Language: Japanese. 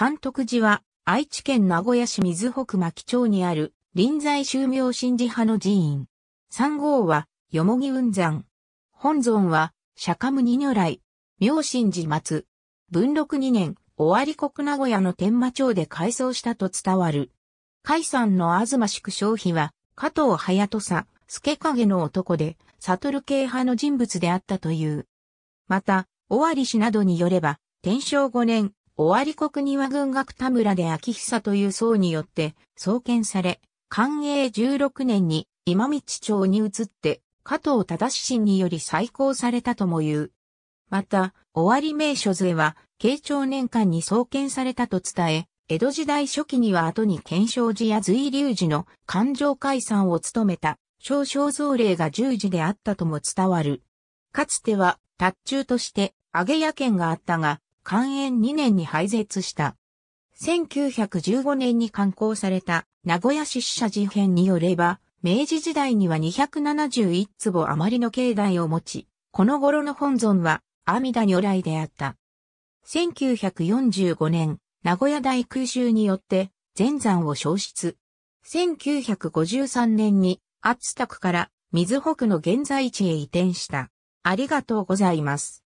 監督寺は、愛知県名古屋市水北牧町にある、臨済宗明神寺派の寺院。三号は、よもぎ雲山。本尊は、釈迦牟尼如来。明神寺末。文禄2年、尾張国名古屋の天馬町で改装したと伝わる。海山の東宿商費は、加藤隼人佐、助影の男で、悟る系派の人物であったという。また、尾張氏などによれば、天正5年、終わり国庭軍学田村で秋久という僧によって創建され、寛永16年に今道町に移って、加藤忠信により再興されたとも言う。また、終わり名所図は、慶長年間に創建されたと伝え、江戸時代初期には後に検証寺や随流寺の環状解散を務めた、少々造例が十字であったとも伝わる。かつては、達中として、揚げ屋県があったが、寛延2年に廃絶した。1915年に刊行された名古屋市社事変によれば、明治時代には271坪余りの境内を持ち、この頃の本尊は阿弥陀如来であった。1945年、名古屋大空襲によって全山を消失。1953年に厚田区から水北の現在地へ移転した。ありがとうございます。